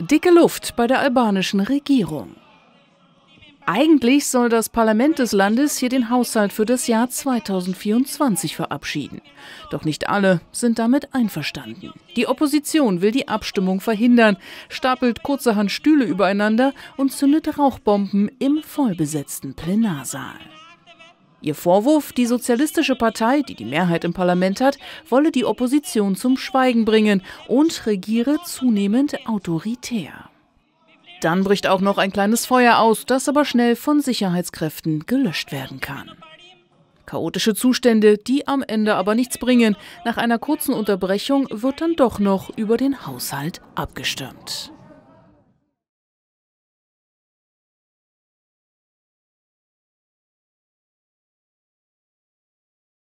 Dicke Luft bei der albanischen Regierung. Eigentlich soll das Parlament des Landes hier den Haushalt für das Jahr 2024 verabschieden. Doch nicht alle sind damit einverstanden. Die Opposition will die Abstimmung verhindern, stapelt kurzerhand Stühle übereinander und zündet Rauchbomben im vollbesetzten Plenarsaal. Ihr Vorwurf, die Sozialistische Partei, die die Mehrheit im Parlament hat, wolle die Opposition zum Schweigen bringen und regiere zunehmend autoritär. Dann bricht auch noch ein kleines Feuer aus, das aber schnell von Sicherheitskräften gelöscht werden kann. Chaotische Zustände, die am Ende aber nichts bringen. Nach einer kurzen Unterbrechung wird dann doch noch über den Haushalt abgestimmt.